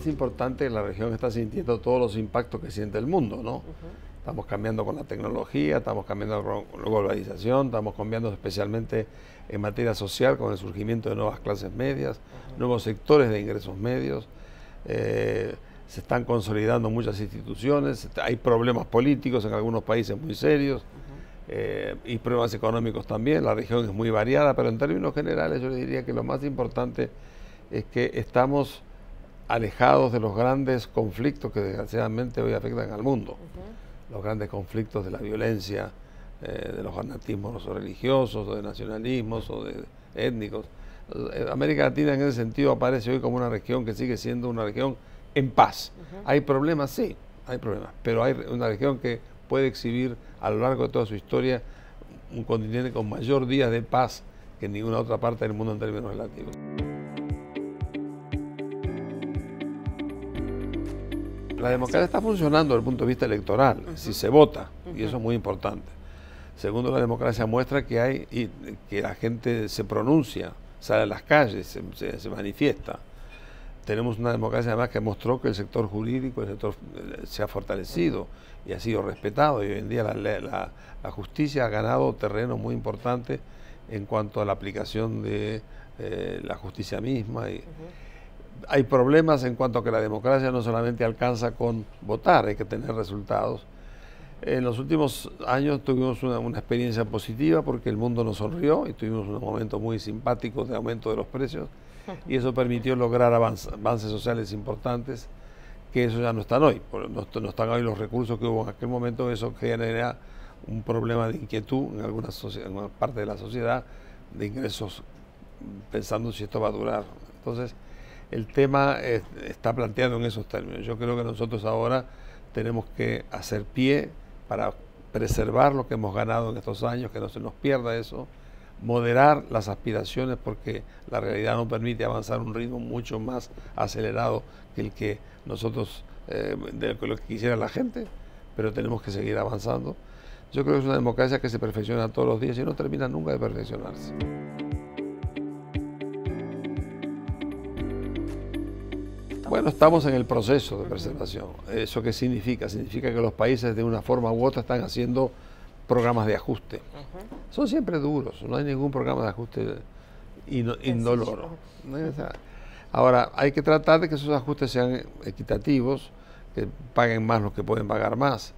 es importante la región está sintiendo todos los impactos que siente el mundo, ¿no? Estamos cambiando con la tecnología, estamos cambiando con la globalización, estamos cambiando especialmente en materia social con el surgimiento de nuevas clases medias, nuevos sectores de ingresos medios. Eh, se están consolidando muchas instituciones, hay problemas políticos en algunos países muy serios eh, y problemas económicos también, la región es muy variada, pero en términos generales yo le diría que lo más importante es que estamos alejados de los grandes conflictos que desgraciadamente hoy afectan al mundo. Los grandes conflictos de la violencia, eh, de los fanatismos religiosos, o de nacionalismos, o de étnicos. Eh, América Latina en ese sentido aparece hoy como una región que sigue siendo una región en paz. Hay problemas, sí, hay problemas, pero hay una región que puede exhibir a lo largo de toda su historia un continente con mayor día de paz que ninguna otra parte del mundo en términos relativos. La democracia está funcionando desde el punto de vista electoral, si se vota, y eso es muy importante. Segundo, la democracia muestra que hay que la gente se pronuncia, sale a las calles, se, manifiesta. Tenemos una democracia además que mostró que el sector jurídico, el sector eh, se ha fortalecido y ha sido respetado y hoy en día la, justicia ha ganado terreno muy importante en cuanto a la aplicación de eh, la justicia misma hay problemas en cuanto a que la democracia no solamente alcanza con votar, hay que tener resultados. En los últimos años tuvimos una, experiencia positiva porque el mundo nos sonrió y tuvimos un momento muy simpático de aumento de los precios y eso permitió lograr avances sociales importantes que eso ya no están hoy, no, están hoy los recursos que hubo en aquel momento, eso genera un problema de inquietud en algunas en alguna parte de la sociedad de ingresos pensando si esto va a durar. Entonces, el tema eh, está planteado en esos términos. Yo creo que nosotros ahora tenemos que hacer pie para preservar lo que hemos ganado en estos años, que no se nos pierda eso, moderar las aspiraciones porque la realidad nos permite avanzar a un ritmo mucho más acelerado que el que nosotros, eh, de lo que quisiera la gente, pero tenemos que seguir avanzando. Yo creo que es una democracia que se perfecciona todos los días y no termina nunca de perfeccionarse. Bueno, estamos en el proceso de preservación. ¿Eso qué significa? Significa que los países de una forma u otra están haciendo programas de ajuste. Son siempre duros, no hay ningún programa de ajuste indoloro. Ahora, hay que tratar de que esos ajustes sean equitativos, que paguen más los que pueden pagar más,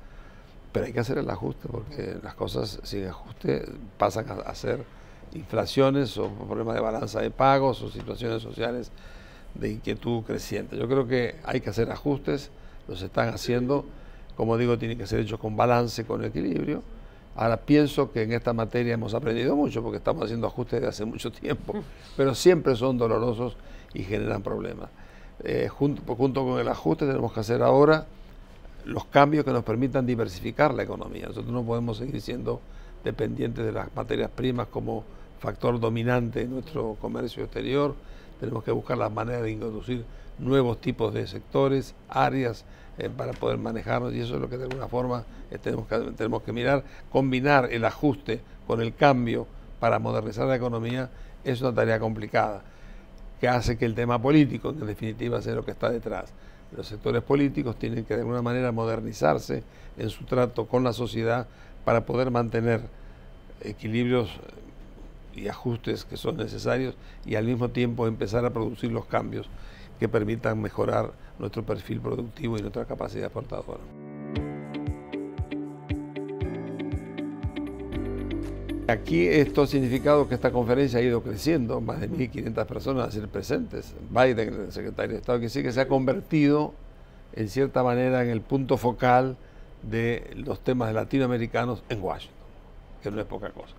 pero hay que hacer el ajuste porque las cosas sin ajuste pasan a, a ser inflaciones o problemas de balanza de pagos o situaciones sociales de inquietud creciente. Yo creo que hay que hacer ajustes, los están haciendo, como digo, tienen que ser hechos con balance, con equilibrio. Ahora pienso que en esta materia hemos aprendido mucho porque estamos haciendo ajustes de hace mucho tiempo, pero siempre son dolorosos y generan problemas. Eh, junto con el ajuste tenemos que hacer ahora los cambios que nos permitan diversificar la economía. Nosotros no podemos seguir siendo dependientes de las materias primas como factor dominante en nuestro comercio exterior, tenemos que buscar la maneras de introducir nuevos tipos de sectores, áreas eh, para poder manejarnos y eso es lo que de alguna forma eh, tenemos, que, tenemos que mirar, combinar el ajuste con el cambio para modernizar la economía es una tarea complicada que hace que el tema político, en definitiva, sea lo que está detrás. Los sectores políticos tienen que de alguna manera modernizarse en su trato con la sociedad para poder mantener equilibrios y ajustes que son necesarios y al mismo tiempo empezar a producir los cambios que permitan mejorar nuestro perfil productivo y nuestra capacidad exportadora. Aquí esto ha significado que esta conferencia ha ido creciendo, más de 1.500 personas han sido presentes. Biden, el secretario de Estado, que sí que se ha convertido en cierta manera en el punto focal de los temas latinoamericanos en Washington, que no es poca cosa.